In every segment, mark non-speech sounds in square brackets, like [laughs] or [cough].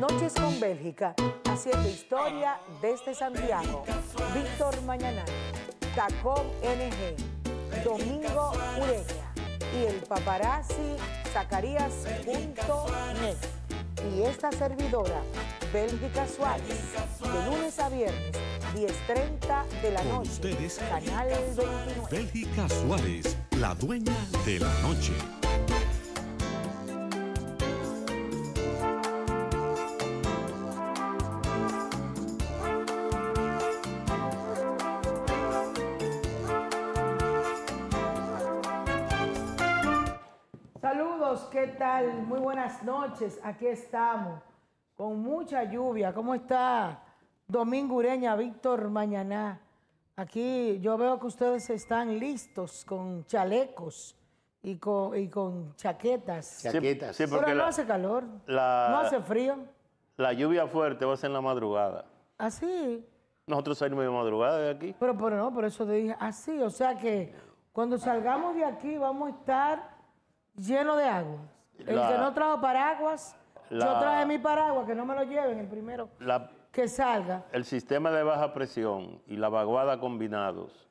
Noches con Bélgica, haciendo historia desde este Santiago. Víctor Mañana, Tacón NG, Domingo Ureña y el paparazzi Zacarías.net. Y esta servidora, Bélgica Suárez, de lunes a viernes, 10.30 de la noche. Ustedes, Canal 29. Bélgica Suárez, la dueña de la noche. ¿qué tal? Muy buenas noches, aquí estamos, con mucha lluvia. ¿Cómo está Domingo Ureña, Víctor Mañana Aquí yo veo que ustedes están listos con chalecos y con, chaquetas. Chaquetas. Sí, porque Pero no hace calor, no hace frío. La lluvia fuerte va a ser en la madrugada. Así. ¿Ah, Nosotros salimos de madrugada de aquí. Pero, pero no, por eso te dije así. Ah, o sea que cuando salgamos de aquí vamos a estar lleno de agua. El que no trajo paraguas, yo traje mi paraguas, que no me lo lleven el primero que salga. El sistema de baja presión y la vaguada combinados,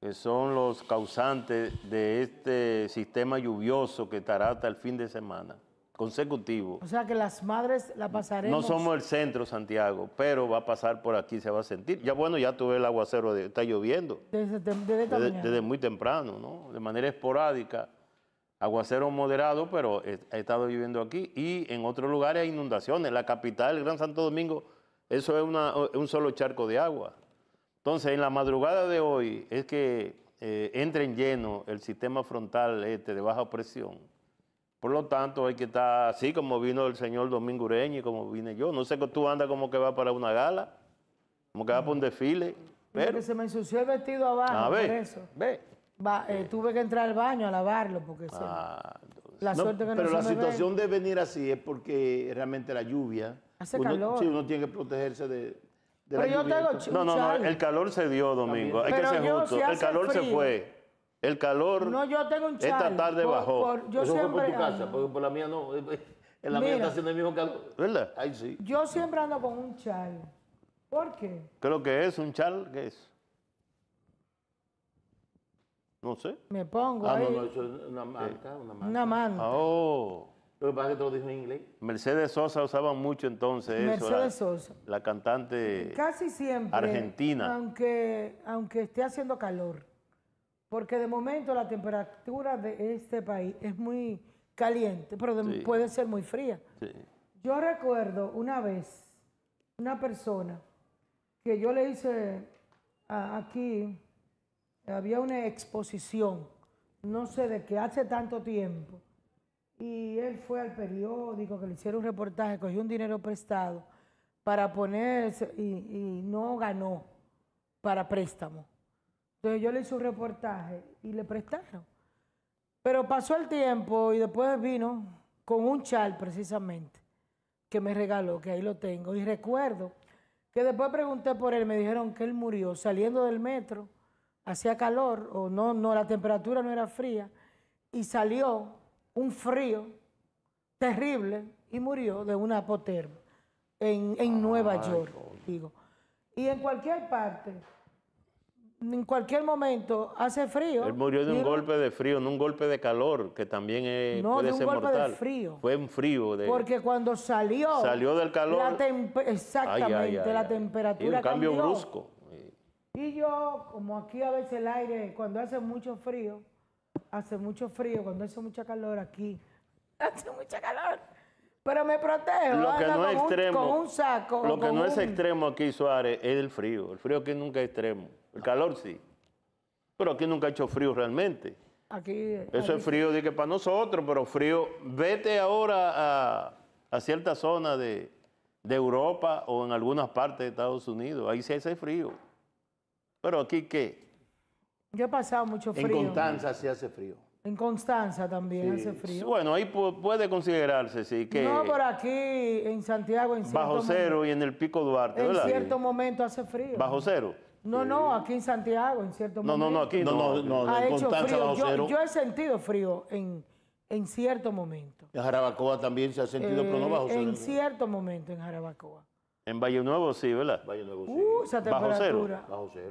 que son los causantes de este sistema lluvioso que estará hasta el fin de semana consecutivo. O sea que las madres la pasaremos. No somos el centro, Santiago, pero va a pasar por aquí, se va a sentir. Ya bueno, ya tuve el aguacero, está lloviendo. Desde, desde muy temprano, ¿no? De manera esporádica aguacero moderado, pero he, estado viviendo aquí y en otros lugares hay inundaciones. La capital, el Gran Santo Domingo, eso es un solo charco de agua. Entonces, en la madrugada de hoy es que eh, entra en lleno el sistema frontal este de baja presión. Por lo tanto, hay que estar así como vino el señor Domingo Ureña y como vine yo. No sé que tú andas como que va para una gala, como que va para un desfile. Pero... se me ensució el vestido abajo. A ah, ver, eso. Va, eh, tuve que entrar al baño a lavarlo porque se, ah, la no, suerte que Pero la situación de venir así es porque realmente la lluvia. Hace uno, calor. Sí, uno tiene que protegerse de. de pero la yo lluvia. tengo No, no, no, el calor se dio, Domingo. Hay que ser justo. el calor se fue. El calor. No, yo tengo un chal. Esta tarde bajó. yo siempre, fue casa, porque por la mía no. [laughs] En la mía está haciendo el mismo calor. ¿Verdad? Ahí sí. Yo siempre ando con un chal. ¿Por qué? Creo que es un chal, ¿qué es? No sé. Me pongo. Ah, no, no, es una manta. Eh. Una Una manta. Oh. Lo que pasa que en inglés. Mercedes Sosa usaba mucho entonces Mercedes eso. Mercedes Sosa. La cantante. Casi siempre. Argentina. Aunque, aunque esté haciendo calor. Porque de momento la temperatura de este país es muy caliente, pero puede ser muy fría. Sí. Yo recuerdo una vez una persona que yo le hice aquí había una exposición, no sé de qué, hace tanto tiempo. Y él fue al periódico que le hicieron un reportaje, cogió un dinero prestado para ponerse y, no ganó para préstamo. Entonces yo le hice un reportaje y le prestaron. Pero pasó el tiempo y después vino con un chal precisamente que me regaló, que ahí lo tengo. Y recuerdo que después pregunté por él, me dijeron que él murió saliendo del metro hacía calor o no, no, la temperatura no era fría y salió un frío terrible y murió de una apoterma en, en Nueva York, digo. Y en cualquier parte, en cualquier momento hace frío. Él murió de un golpe de frío, no un golpe de calor, que también eh, no, puede de un golpe De frío. Fue un frío. De, Porque cuando salió. Salió del calor. exactamente, la temperatura. un cambio brusco. Y yo, como aquí a veces el aire, cuando hace mucho frío, hace mucho frío, cuando hace mucha calor aquí, [laughs] hace mucha calor. Pero me protejo. Lo que no es extremo. Con un saco. Lo que no es extremo aquí, Suárez, es el frío. El frío aquí nunca es extremo. El calor sí. Pero aquí nunca ha hecho frío realmente. Aquí. Eso es frío, para nosotros, pero frío. Vete ahora a, cierta zona de, de Europa o en algunas partes de Estados Unidos. Ahí sí hace frío. Pero aquí qué. Yo he pasado mucho frío. En Constanza sí hace frío. En Constanza también hace frío. Bueno, ahí puede considerarse, sí, que... No, por aquí, en Santiago, en cierto Bajo cero y en el Pico Duarte, ¿verdad? cierto momento hace frío. Bajo cero. No, no, aquí en Santiago, en cierto momento. No, no, aquí no. No, no, en Constanza bajo cero. Yo, he sentido frío en, en cierto momento. En Jarabacoa también se ha sentido, pero no bajo eh, cero. En cierto momento en Jarabacoa. En Valle Nuevo sí, ¿verdad? Valle Nuevo sí. Uh, bajo Cero.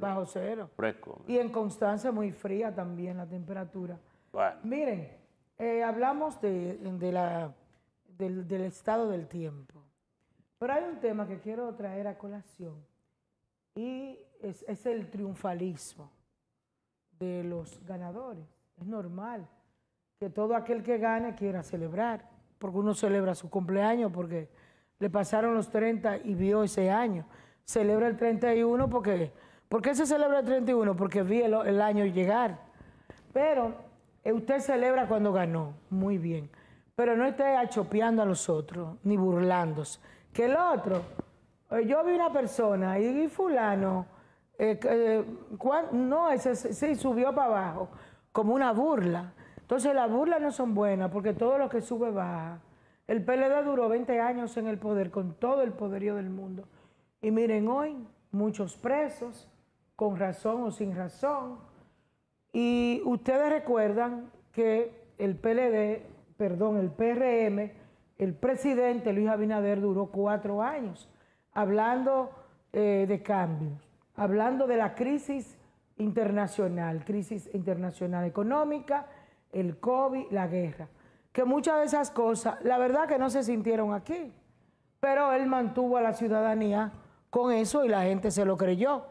Bajo cero. Fresco. Y en Constanza muy fría también la temperatura. Bueno. Miren, eh, hablamos de, la, del, estado del tiempo. Pero hay un tema que quiero traer a colación y es, el triunfalismo de los ganadores. Es normal que todo aquel que gane quiera celebrar, porque uno celebra su cumpleaños, porque le pasaron los 30 y vio ese año. Celebra el 31 porque... ¿Por qué se celebra el 31? Porque vi el, año llegar. Pero eh, usted celebra cuando ganó. Muy bien. Pero no esté achopeando a los otros, ni burlándose. Que el otro... Eh, yo vi una persona y, fulano... Eh, no, ese, sí, subió para abajo. Como una burla. Entonces las burlas no son buenas porque todo lo que sube baja. El PLD duró 20 años en el poder con todo el poderío del mundo. Y miren hoy, muchos presos, con razón o sin razón. Y ustedes recuerdan que el PLD, perdón, el PRM, el presidente Luis Abinader duró cuatro años hablando eh, de cambios, hablando de la crisis internacional, crisis internacional económica, el COVID, la guerra que muchas de esas cosas, la verdad que no se sintieron aquí, pero él mantuvo a la ciudadanía con eso y la gente se lo creyó.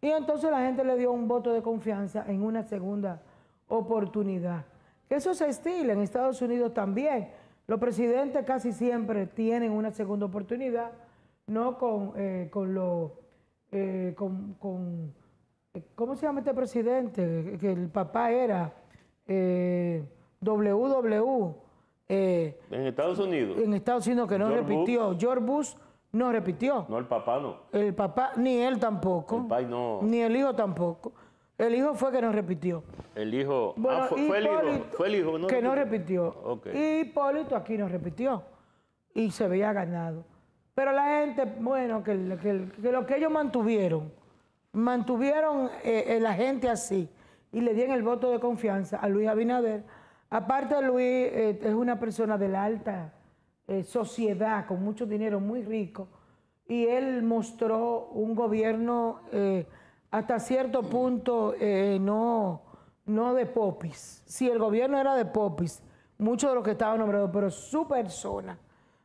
Y entonces la gente le dio un voto de confianza en una segunda oportunidad. eso se estila en Estados Unidos también. Los presidentes casi siempre tienen una segunda oportunidad, no con, eh, con los... Eh, con, con, eh, ¿Cómo se llama este presidente? Que el papá era... Eh, WW. Eh, en Estados Unidos. En Estados Unidos que no repitió. George Bush no repitió. No, el papá no. El papá, ni él tampoco. Ni el hijo tampoco. El hijo fue que no repitió. El hijo. Ah, fue, el hijo. Fue el hijo que no repitió. y Hipólito aquí no repitió. Y se veía ganado. Pero la gente, bueno, que, lo que ellos mantuvieron, mantuvieron eh, eh, la gente así y le dieron el voto de confianza a Luis Abinader Aparte, Luis eh, es una persona de la alta eh, sociedad, con mucho dinero, muy rico, y él mostró un gobierno eh, hasta cierto punto no, de popis. Si el gobierno era de popis, muchos de los que estaban nombrado, pero su persona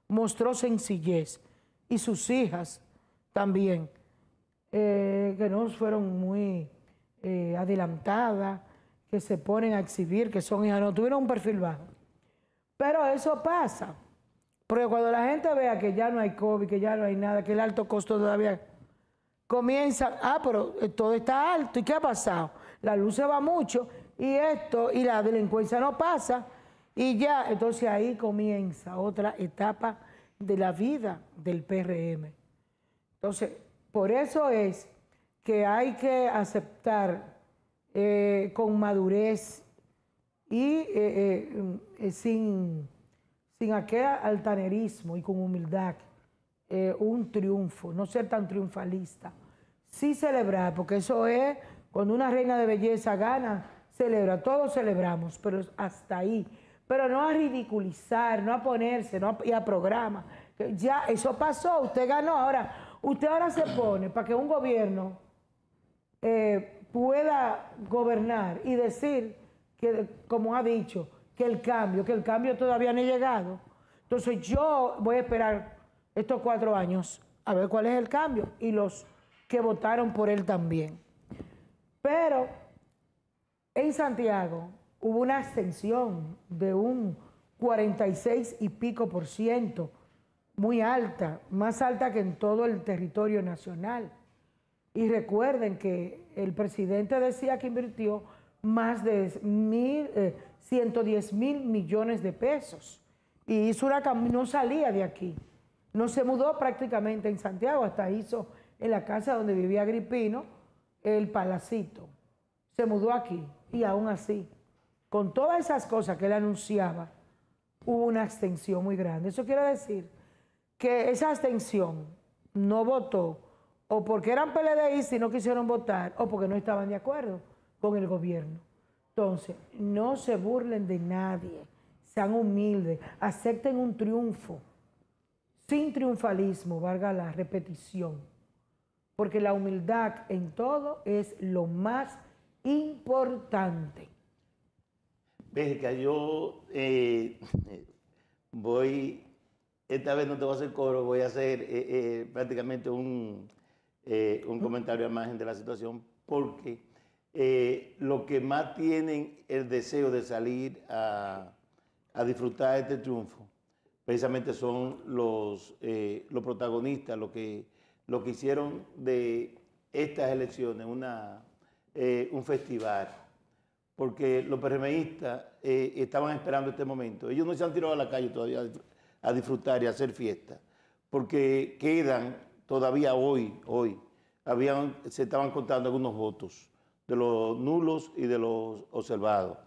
mostró sencillez y sus hijas también, que no fueron muy adelantadas que se ponen a exhibir, que son hijas, no tuvieron un perfil bajo. Pero eso pasa. Porque cuando la gente vea que ya no hay COVID, que ya no hay nada, que el alto costo todavía comienza, ah, pero eh, todo está alto. ¿Y qué ha pasado? La luz se va mucho y esto, y la delincuencia no pasa. Y ya, entonces ahí comienza otra etapa de la vida del PRM. Entonces, por eso es que hay que aceptar eh, con madurez y eh, eh, sin, sin aquel altanerismo y con humildad un triunfo, no ser tan triunfalista. Sí celebrar, porque eso es cuando una reina de belleza gana, celebra, todos celebramos, pero hasta ahí. Pero no a ridiculizar, no a ponerse, no y a programa. Ya, eso pasó, usted ganó. Ahora, usted ahora se pone para que un gobierno eh, pueda gobernar y decir, que, como ha dicho, que el cambio, que el cambio todavía no ha llegado, entonces yo voy a esperar estos cuatro años a ver cuál es el cambio y los que votaron por él también. Pero en Santiago hubo una ascensión de un 46 y pico por ciento, muy alta, más alta que en todo el territorio nacional. Y recuerden que el presidente decía que invirtió más de mil, 110 eh, mil millones de pesos. Y hizo no salía de aquí. No se mudó prácticamente en Santiago, hasta hizo en la casa donde vivía Agripino el palacito. Se mudó aquí y aún así, con todas esas cosas que él anunciaba, hubo una abstención muy grande. Eso quiere decir que esa abstención no votó o porque eran PLDI y no quisieron votar, o porque no estaban de acuerdo con el gobierno. Entonces, no se burlen de nadie, sean humildes, acepten un triunfo, sin triunfalismo, valga la repetición, porque la humildad en todo es lo más importante. que yo eh, voy, esta vez no te voy a hacer coro, voy a hacer eh, eh, prácticamente un eh, un comentario a margen de la situación, porque eh, los que más tienen el deseo de salir a, disfrutar de este triunfo, precisamente son los, eh, los protagonistas, lo que, lo que hicieron de estas elecciones una, un festival, porque los PRMistas estaban esperando este momento. Ellos no se han tirado a la calle todavía a disfrutar y a hacer fiesta, porque quedan todavía hoy, hoy, se estaban contando algunos votos de los nulos y de los observados.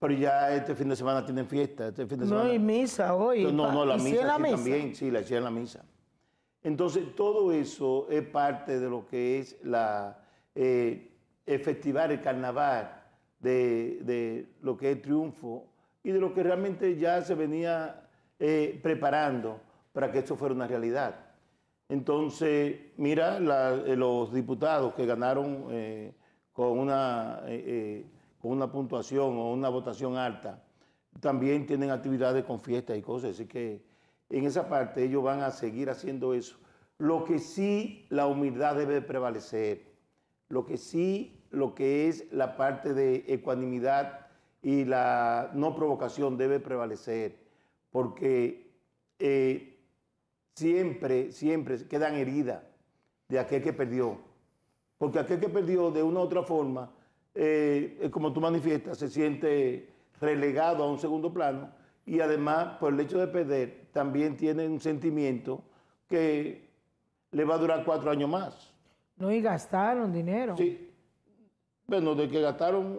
Pero ya este fin de semana tienen fiesta, este No, hay misa hoy. no, no, la misa, sí también, sí, la hicieron la misa. Entonces, todo eso es parte de lo que es la efectivar eh, el carnaval, de, lo que es triunfo y de lo que realmente ya se venía eh, preparando para que esto fuera una realidad. Entonces, mira eh, los diputados que ganaron eh, con, una, eh, con una puntuación o una votación alta, también tienen actividades con fiestas y cosas. Así que en esa parte ellos van a seguir haciendo eso. Lo que sí la humildad debe prevalecer, lo que sí, lo que es la parte de ecuanimidad y la no provocación debe prevalecer, porque siempre, siempre quedan heridas de aquel que perdió. Porque aquel que perdió de una u otra forma, eh, como tú manifiestas, se siente relegado a un segundo plano y además por el hecho de perder también tiene un sentimiento que le va a durar cuatro años más. No, y gastaron dinero. Sí. Bueno, de que gastaron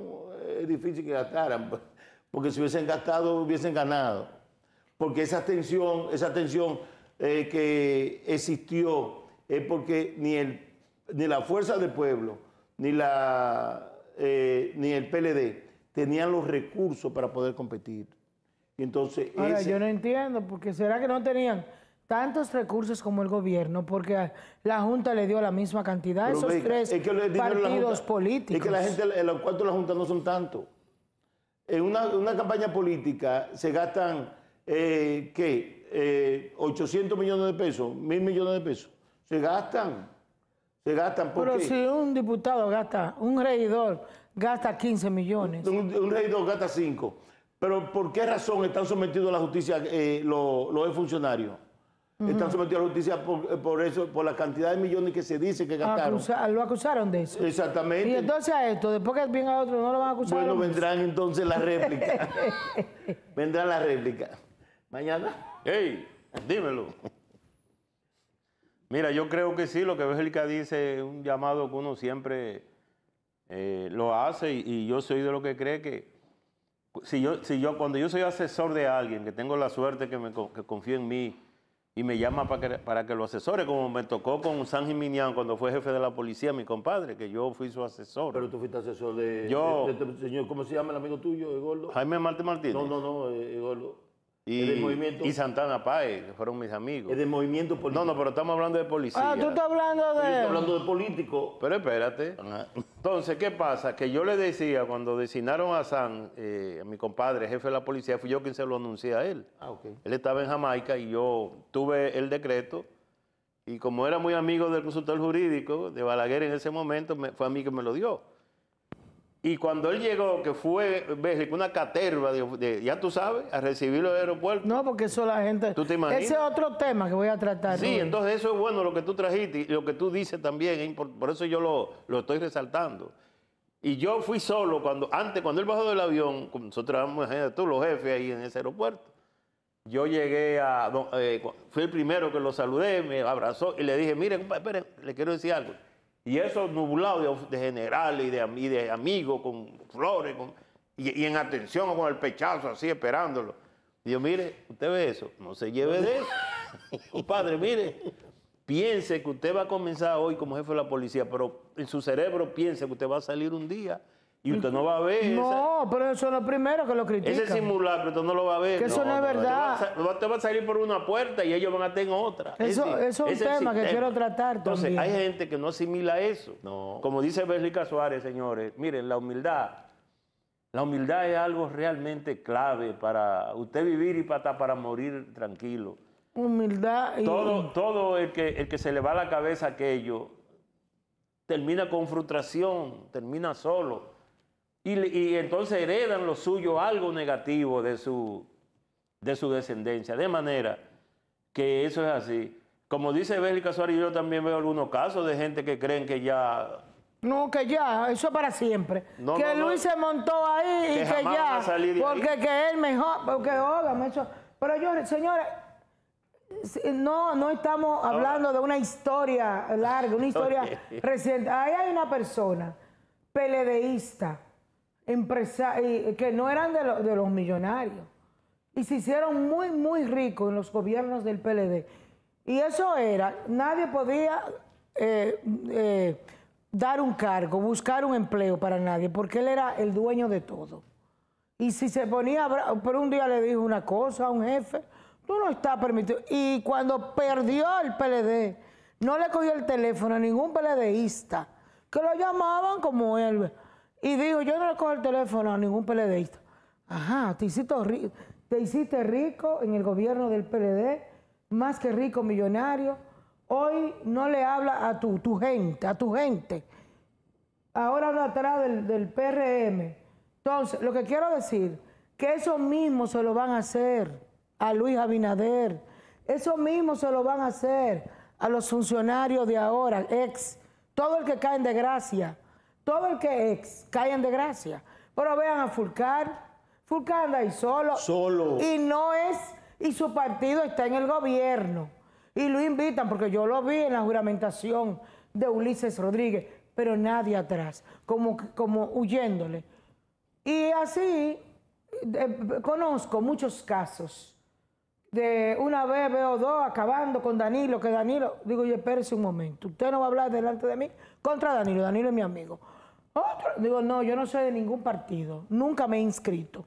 es difícil que gastaran, [laughs] porque si hubiesen gastado hubiesen ganado. Porque esa tensión, esa tensión eh, que existió es porque ni, el, ni la Fuerza del Pueblo, ni, la, eh, ni el PLD tenían los recursos para poder competir. entonces, yo no entiendo, porque será que no tenían tantos recursos como el gobierno, porque la Junta le dio la misma cantidad a esos tres partidos políticos. Es que la gente, los cuartos de la Junta no son tantos. En una, campaña política se gastan, eh, ¿qué? 800 eh, millones de pesos, mil millones de pesos. Se gastan, se gastan. Pero si un diputado gasta, un regidor gasta 15 millones. Un, regidor gasta 5. Pero ¿por qué razón están sometidos a la justicia eh, los, los funcionarios? Están sometidos a la justicia eh, por, eso, por la cantidad de millones que se dice que gastaron. lo acusaron de eso. Exactamente. Y entonces a esto, después que a otro, no lo van a acusar. Bueno, vendrán entonces las réplicas. [laughs] vendrán las réplicas. Mañana. ¡Ey! Dímelo. Mira, yo creo que sí, lo que Bélgica dice es un llamado que uno siempre eh, lo hace y, yo soy de lo que cree que si yo, si yo, cuando yo soy asesor de alguien, que tengo la suerte que, me, que en mí y me llama para que, para que lo asesore, como me tocó con San Jiminián cuando fue jefe de la policía, mi compadre, que yo fui su asesor. Pero tú fuiste asesor de... Yo... señor, ¿Cómo se llama el amigo tuyo, Egordo? Jaime Marte Martínez. No, no, no, eh, Egordo. Y, Santana Páez, fueron mis amigos. Es de movimiento político. No, no, pero estamos hablando de policía. Ah, tú estás hablando de... hablando de político. Pero espérate. Entonces, ¿qué pasa? Que yo le decía, cuando designaron a San, eh, a mi compadre, jefe de la policía, fui yo quien se lo anuncié a él. Ah, ok. Él estaba en Jamaica y yo tuve el decreto. Y como era muy amigo del consultor jurídico de Balaguer en ese momento, fue a mí que me lo dio. Y cuando él llegó, que fue una caterva, ya tú sabes, a recibirlo del aeropuerto. No, porque eso la gente. Ese es otro tema que voy a tratar. Sí, entonces eso es bueno lo que tú trajiste y lo que tú dices también, por eso yo lo, lo estoy resaltando. Y yo fui solo cuando, antes, cuando él bajó del avión, nosotros éramos tú los jefes ahí en ese aeropuerto. Yo llegué a. Eh, fui el primero que lo saludé, me abrazó y le dije: Mire, esperen, le quiero decir algo. Y eso nublado de, generales y de, amigos con flores, y, en atención con el pechazo así esperándolo. Digo, mire, usted ve eso, no se lleve de eso. [laughs] Padre, mire, piense que usted va a comenzar hoy como jefe de la policía, pero en su cerebro piense que usted va a salir un día y usted no va a ver. No, pero eso es lo primero que lo critican. Ese simulacro usted no lo va a ver. Que eso no es verdad. Usted va, a, salir por una puerta y ellos van a tener otra. Eso es, un tema que quiero tratar Entonces, hay gente que no asimila eso. Como dice Bélgica Suárez, señores, miren, la humildad. La humildad es algo realmente clave para usted vivir y para, para morir tranquilo. Humildad y... Todo, todo el, que, el que se le va a la cabeza aquello termina con frustración, termina solo y, entonces heredan lo suyo algo negativo de su, de su descendencia. De manera que eso es así. Como dice Bélgica Suárez, yo también veo algunos casos de gente que creen que ya no, que ya, eso es para siempre. que Luis se montó ahí y que ya. porque que él mejor, porque ógame Pero yo, señores, no, no estamos hablando de una historia larga, una [laughs] historia reciente. Ahí hay una persona, peledeísta, eh, que no eran de, los millonarios y se hicieron muy, muy ricos en los gobiernos del PLD. Y eso era, nadie podía eh, eh, dar un cargo, buscar un empleo para nadie, porque él era el dueño de todo. Y si se ponía, pero un día le dijo una cosa a un jefe, tú no estás permitido. Y cuando perdió el PLD, no le cogió el teléfono a ningún PLDista, que lo llamaban como él. Y digo, yo no le cojo el teléfono a ningún PLDista. Ajá, te hiciste, rico en el gobierno del PLD, más que rico, millonario. Hoy no le habla a tu, gente, a tu gente. Ahora habla atrás del, del PRM. Entonces, lo que quiero decir, que eso mismo se lo van a hacer a Luis Abinader. Eso mismo se lo van a hacer a los funcionarios de ahora, ex, todo el que caen de gracia todo el que ex, caen de gracia. Pero vean a Fulcar. Fulcar anda ahí solo. Solo. Y no es, y su partido está en el gobierno. Y lo invitan, porque yo lo vi en la juramentación de Ulises Rodríguez, pero nadie atrás, como, como huyéndole. Y así eh, conozco muchos casos. De una vez veo dos acabando con Danilo, que Danilo, digo, yo espérese un momento, usted no va a hablar delante de mí contra Danilo, Danilo es mi amigo. Ah, digo, no, yo no soy de ningún partido, nunca me he inscrito,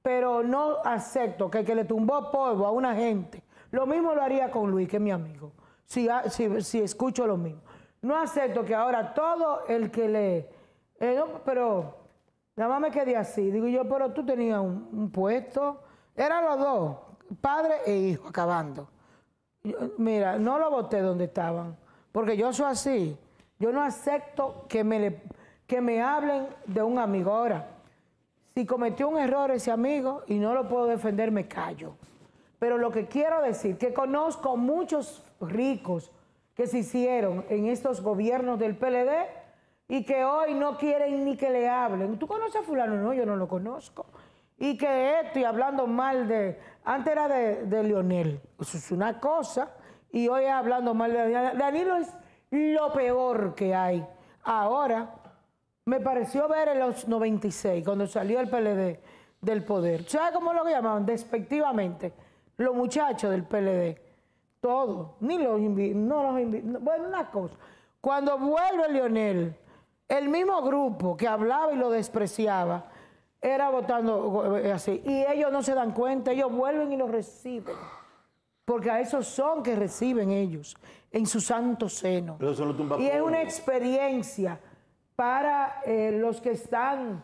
pero no acepto que el que le tumbó polvo a una gente, lo mismo lo haría con Luis, que es mi amigo, si, si escucho lo mismo. No acepto que ahora todo el que le... Eh, pero nada más me quedé así. Digo yo, pero tú tenías un, puesto. Eran los dos, padre e hijo, acabando. mira, no lo voté donde estaban, porque yo soy así. Yo no acepto que me le que me hablen de un amigo. Ahora, si cometió un error ese amigo y no lo puedo defender, me callo. Pero lo que quiero decir, que conozco muchos ricos que se hicieron en estos gobiernos del PLD y que hoy no quieren ni que le hablen. ¿Tú conoces a fulano? No, yo no lo conozco. Y que estoy hablando mal de... Antes era de, de Leonel. Eso es una cosa. Y hoy hablando mal de Danilo. Danilo es lo peor que hay. Ahora me pareció ver en los 96, cuando salió el PLD del poder. ¿Sabes cómo lo llamaban? Despectivamente. Los muchachos del PLD. Todo. Ni los no los Bueno, una cosa. Cuando vuelve Lionel, el mismo grupo que hablaba y lo despreciaba, era votando eh, así. Y ellos no se dan cuenta, ellos vuelven y los reciben. Porque a esos son que reciben ellos, en su santo seno. y es una experiencia para eh, los que están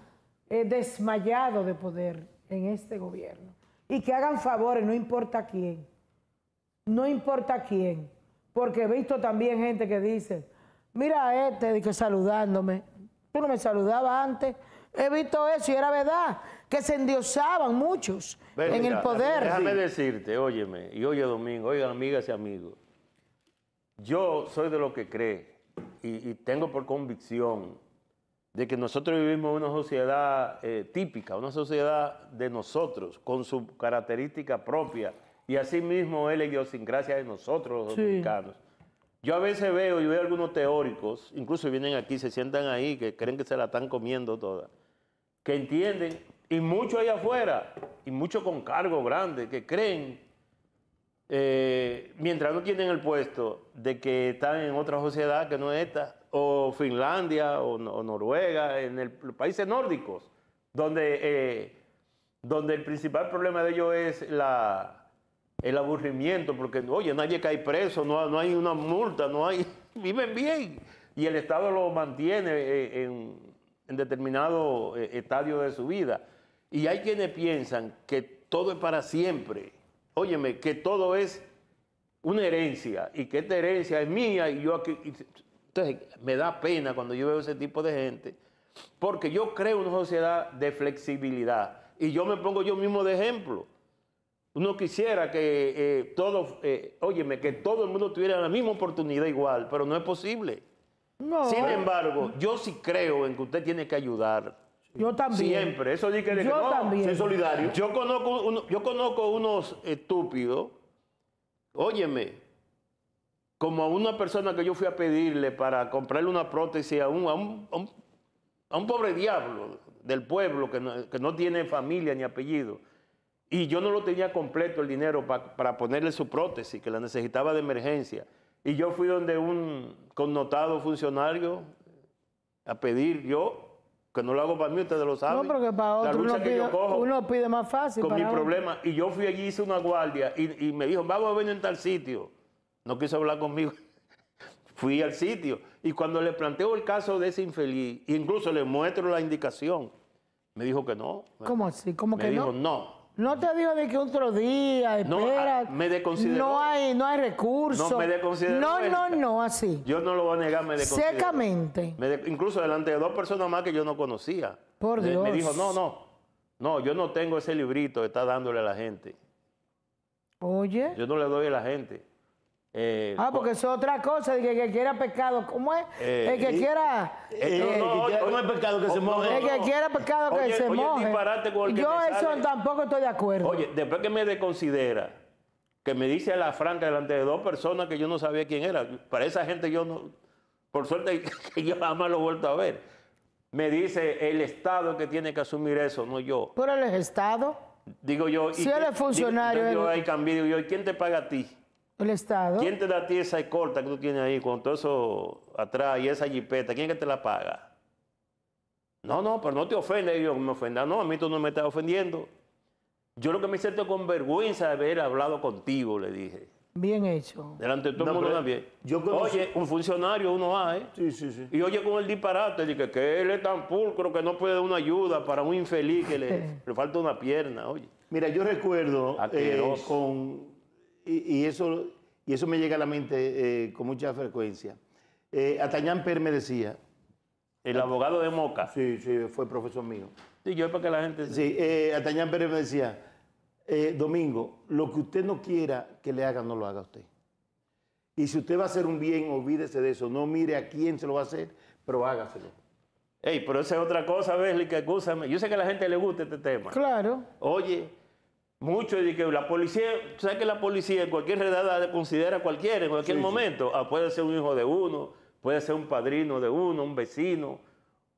eh, desmayados de poder en este gobierno. Y que hagan favores, no importa quién. No importa quién. Porque he visto también gente que dice, mira a este saludándome. Tú no me saludabas antes. He visto eso y era verdad, que se endiosaban muchos en el poder. Déjame decirte, óyeme, y oye Domingo, oigan amigas y amigos, yo soy de los que cree y, tengo por convicción de que nosotros vivimos una sociedad eh, típica, una sociedad de nosotros, con su característica propia, y asimismo es la idiosincrasia de nosotros los dominicanos. Yo a veces veo y veo algunos teóricos, incluso vienen aquí, se sientan ahí, que creen que se la están comiendo toda, que entienden, y mucho allá afuera, y mucho con cargo grande, que creen eh, mientras no tienen el puesto de que están en otra sociedad que no es esta, o Finlandia o, Noruega, en los países nórdicos, donde, eh, donde el principal problema de ellos es la, el aburrimiento, porque, oye, nadie cae preso, no, no hay una multa, no hay, [laughs] viven bien, y el Estado lo mantiene eh, en, en determinado estadio de su vida. Y hay quienes piensan que todo es para siempre óyeme, que todo es una herencia y que esta herencia es mía y yo aquí... Entonces, me da pena cuando yo veo ese tipo de gente, porque yo creo una sociedad de flexibilidad y yo me pongo yo mismo de ejemplo. Uno quisiera que eh, todo, eh, óyeme, que todo el mundo tuviera la misma oportunidad igual, pero no es posible. No. Sin embargo, yo sí creo en que usted tiene que ayudar. Yo también. Siempre. Eso dije que soy solidario. Yo conozco, yo conozco unos eh, estúpidos, óyeme, como a una persona que yo fui a pedirle para comprarle una prótesis a un, a un, pobre diablo del pueblo que no, tiene familia ni apellido. Y yo no lo tenía completo el dinero para ponerle su prótesis, que la necesitaba de emergencia. Y yo fui donde un connotado funcionario a pedir yo que no lo hago para mí, ustedes lo saben. No, porque para otro la uno pide, yo cojo uno pide más fácil. Con mi problema. Y yo fui allí, hice una guardia y, me dijo, vamos a venir en tal sitio. No quiso hablar conmigo. [laughs] fui al sitio. Y cuando le planteo el caso de ese infeliz, incluso le muestro la indicación, me dijo que no. ¿Cómo así? ¿Cómo me que dijo, no no te digo de que otro día, ah, espera. No, me deconsidero. No hay, no hay recursos. No, me desconsidero. No, no, no, así. Yo no lo voy a negar, me desconsidero. Secamente. incluso delante de dos personas más que yo no conocía. Por Dios. Me dijo, no, no, no, yo no tengo ese librito que está dándole a la gente. Oye. Yo no le doy a la gente. Eh, ah, porque eso es otra cosa, de que, quiera pecado ¿cómo es? Eh, el que quiera... Eh, eh no, es pecado que se moje. el que quiera pecado que se moje. Yo eso tampoco estoy de acuerdo. Oye, después que me desconsidera, que me dice a la franca delante de dos personas que yo no sabía quién era, para esa gente yo no... Por suerte [laughs] que yo jamás lo he vuelto a ver. Me dice el Estado que tiene que asumir eso, no yo. ¿Pero el Estado? Digo yo... Si él es funcionario... Digo, yo ahí cambié, digo yo, ¿quién te paga a ti? El Estado. ¿Quién te da a ti esa corta que tú tienes ahí con todo eso atrás y esa jipeta? ¿Quién es que te la paga? No, no, pero no te ofendes. Y yo me ofenda. No, a mí tú no me estás ofendiendo. Yo lo que me siento con vergüenza de haber hablado contigo, le dije. Bien hecho. Delante de todo también. Yo oye, un funcionario, uno va, ¿eh? Sí, sí, sí. Y oye con el disparate, dije, que él es tan pulcro que no puede dar una ayuda para un infeliz que le, [laughs] falta una pierna, oye. Mira, yo recuerdo eh, con y, eso, y eso me llega a la mente eh, con mucha frecuencia. Eh, Atañán Per me decía. El abogado de Moca. Sí, sí, fue profesor mío. Sí, yo es para que la gente. Sí, eh, Atañán Pérez me decía, Domingo, lo que usted no quiera que le haga, no lo haga usted. Y si usted va a hacer un bien, olvídese de eso. No mire a quién se lo va a hacer, pero hágaselo. Ey, pero esa es otra cosa, Bélica, que Yo sé que a la gente le gusta este tema. Claro. Oye, mucho de que la policía, ¿sabes que la policía en cualquier redada considera a cualquiera en cualquier momento? Ah, puede ser un hijo de uno, puede ser un padrino de uno, un vecino,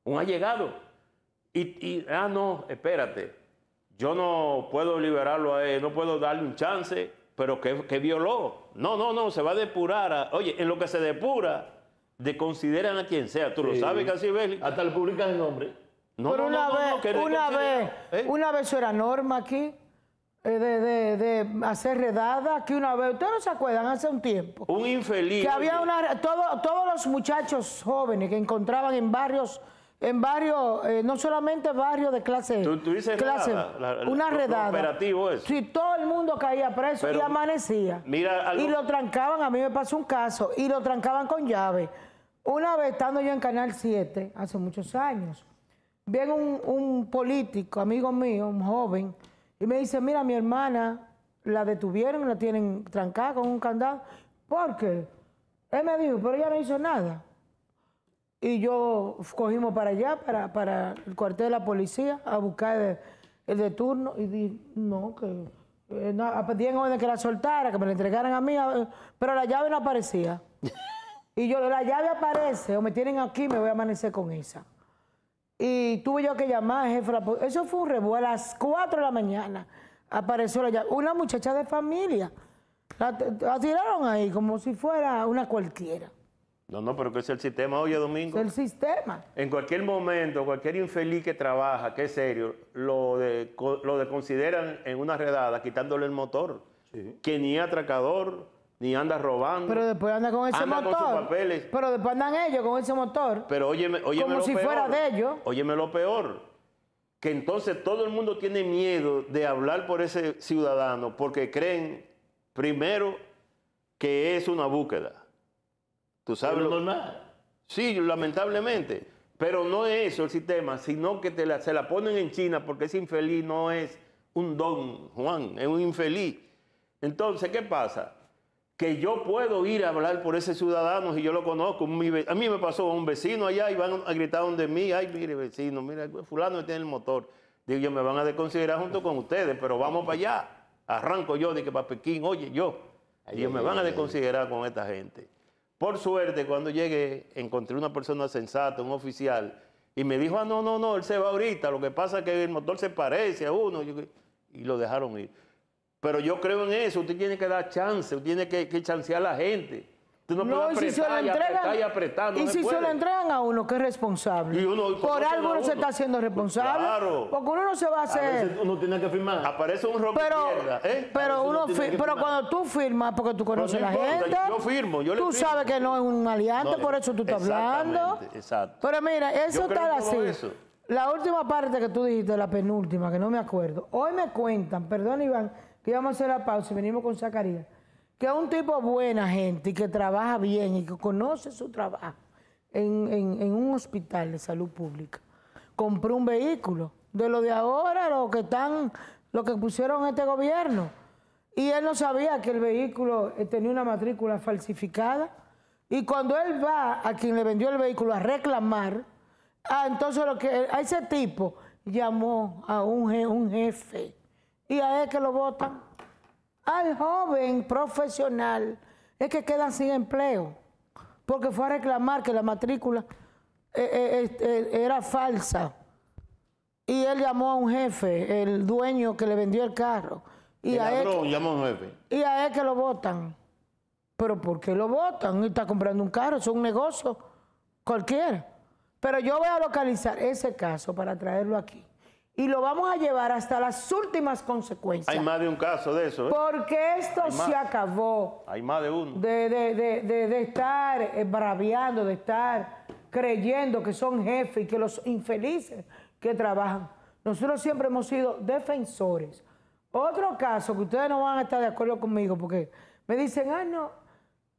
un allegado. Y, ah, no, espérate, yo no puedo liberarlo a él, no puedo darle un chance, pero que, violó. No, no, no, se va a depurar. A, oye, en lo que se depura, de a quien sea. Tú lo sabes, casi es Hasta le publican el nombre. No, pero una vez, una vez, una vez era norma aquí. Eh, de, de, de hacer redadas, que una vez, ustedes no se acuerdan, hace un tiempo. Un infeliz. Que había una, todos los muchachos jóvenes que encontraban en barrios, en barrios eh, no solamente barrios de clase. ¿Tú, una redada. Operativo todo el mundo caía preso y amanecía. Y lo trancaban, a mí me pasó un caso, y lo trancaban con llave. Una vez estando yo en Canal 7, hace muchos años, viene un, un político, amigo mío, un joven, y me dice, mira, mi hermana la detuvieron, la tienen trancada con un candado. ¿Por qué? Él me dijo, pero ella no hizo nada. Y yo cogimos para allá, para, el cuartel de la policía, a buscar el, de turno. Y dije, no, que... Eh, no, orden que la soltara, que me la entregaran a mí, pero la llave no aparecía. [laughs] y yo, la llave aparece, o me tienen aquí, me voy a amanecer con esa y tuve yo que llamar, jefe. Eso fue un revuelo. A las 4 de la mañana apareció Una muchacha de familia. La, tiraron ahí como si fuera una cualquiera. No, no, pero que es el sistema hoy, Domingo. Es el sistema. En cualquier momento, cualquier infeliz que trabaja, que es serio, lo, de, lo de consideran en una redada quitándole el motor. Que ni atracador, ni anda robando. Pero después anda con ese motor. sus papeles. Pero después andan ellos con ese motor. Pero óyeme, óyeme Como si fuera de ellos. Óyeme lo peor. Que entonces todo el mundo tiene miedo de hablar por ese ciudadano porque creen, primero, que es una búsqueda. ¿Tú sabes? lo Sí, lamentablemente. Pero no es eso el sistema, sino que te la, se la ponen en China porque es infeliz no es un don, Juan, es un infeliz. Entonces, ¿qué pasa? que yo puedo ir a hablar por ese ciudadano y yo lo conozco. A mí me pasó un vecino allá y van a gritar donde mí, ay, mire vecino, mira, fulano tiene el motor. Digo yo, me van a desconsiderar junto con ustedes, pero vamos para allá. Arranco yo, de que para Pekín, oye, yo. Y me van a desconsiderar con esta gente. Por suerte, cuando llegué, encontré una persona sensata, un oficial, y me dijo, ah, no, no, no, él se va ahorita, lo que pasa es que el motor se parece a uno, y lo dejaron ir. Pero yo creo en eso, usted tiene que dar chance, usted tiene que, chancear a la gente. Usted no, no y si se la entregan, y apretar y Y si se lo entregan a uno, que es responsable. Por algo uno se está haciendo pues responsable. Porque uno no se va a hacer. veces uno tiene que firmar. Aparece un rompe pero, ¿eh? Pero, pero cuando tú firmas, porque tú conoces a la gente. Yo firmo, yo le Tú sabes que no es un aliante, por eso tú estás hablando. Exacto. Pero mira, eso está así. La última parte que tú dijiste, la penúltima, que no me acuerdo. Hoy me cuentan, perdón, Iván que vamos a hacer la pausa y venimos con Zacarías, que es un tipo buena gente y que trabaja bien y que conoce su trabajo en, un hospital de salud pública. Compró un vehículo, de lo de ahora, lo que están, lo que pusieron este gobierno. Y él no sabía que el vehículo eh, tenía una matrícula falsificada. Y cuando él va a quien le vendió el vehículo a reclamar, ah, entonces lo que a ese tipo llamó a un jefe y a él que lo votan. Al joven profesional es que queda sin empleo, porque fue a reclamar que la matrícula eh, eh, eh, era falsa. Y él llamó a un jefe, el dueño que le vendió el carro. Y, a, él que, llamó jefe. y a él que lo votan. Pero ¿por qué lo votan? está comprando un carro, es un negocio cualquiera. Pero yo voy a localizar ese caso para traerlo aquí y lo vamos a llevar hasta las últimas consecuencias. Hay más de un caso de eso. ¿eh? Porque esto se acabó. Hay más de uno. De, de, de, de, estar eh, braviando, de estar creyendo que son jefes y que los infelices que trabajan. Nosotros siempre hemos sido defensores. Otro caso que ustedes no van a estar de acuerdo conmigo porque me dicen, ah, no,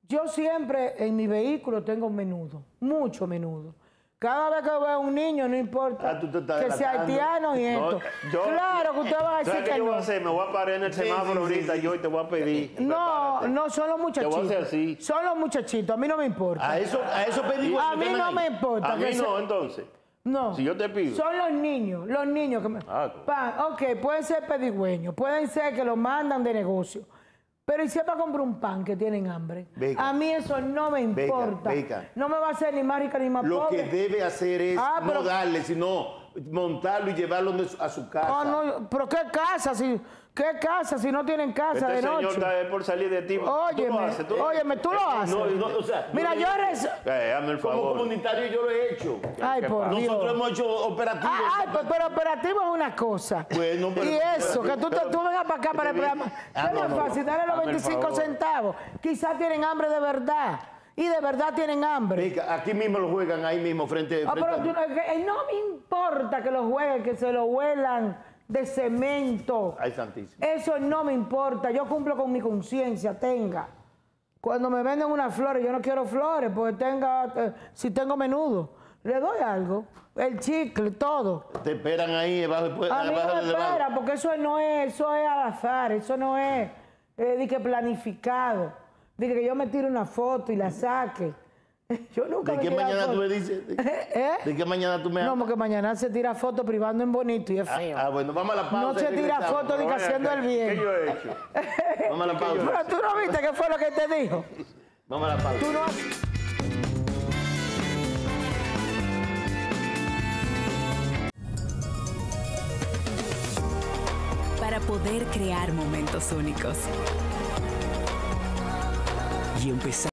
yo siempre en mi vehículo tengo un menudo, mucho menudo. Cada vez que veo un niño, no importa ah, que sea haitiano y esto. claro que usted va a decir que, yo voy a hacer? Me voy a parar en el semáforo ahorita yo y te voy a pedir. No, no, son los muchachitos. Te voy a así. Son los muchachitos, a mí no me importa. A eso, a eso A mí no me importa. A mí no, entonces. No. Si yo te pido. Son los niños, los niños que me. Ah, ok, pueden ser pedigüeños, pueden ser que los mandan de negocio pero y si es a comprar un pan que tienen hambre. A mí eso no me importa. No me va a hacer ni más rica ni más Lo que debe hacer es ah, no darle, sino montarlo y llevarlo a su casa. pero ¿qué casa? Si ¿Qué casa si no tienen casa este de noche? señor está por salir de ti. Óyeme, tú lo eh, haces, tú, óyeme, tú lo haces. Mira, yo, eres... Eh, el favor. como comunitario yo lo he hecho. Ay, por Dios. Nosotros hemos hecho operativos. Ah, ay, pero, pues, pero, operativo es una cosa. y eso, que tú, te, tú vengas para acá para el programa. Ah, dale los 25 centavos. Quizás tienen hambre de verdad y de verdad tienen hambre. aquí mismo lo juegan, ahí mismo, frente, ah, frente a... no, eh, no me importa que lo jueguen, que se lo huelan de cemento. Ay, santísimo. Eso no me importa. Yo cumplo con mi conciencia, tenga. Cuando me venden unas flores, yo no quiero flores, porque tenga, eh, si tengo menudo, le doy algo. El chicle, todo. Te esperan ahí debajo después. Pues, A mí me porque eso no es, eso es al azar, eso no es, eh, que planificado. Dije que yo me tire una foto y la saque. [laughs] Yo nunca ¿De qué [laughs] ¿Eh? ¿Eh? mañana tú me dices? ¿De, ¿Eh? ¿De qué mañana tú me hablas? No, porque mañana se tira foto privando en bonito y es ah, feo. Ah, bueno, vamos a la pausa. No se tira foto que haciendo el bien. [laughs] ¿Qué yo he hecho? vamos a la pausa. Pero tú no viste qué fue lo que te dijo. vamos a la pausa. Tú no Para poder crear momentos únicos. Y empezar